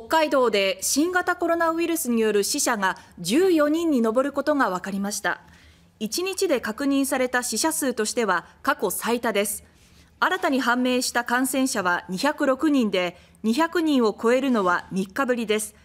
北海道で新型コロナウイルスによる死者が14人に上ることが分かりました1日で確認された死者数としては過去最多です新たに判明した感染者は206人で200人を超えるのは3日ぶりです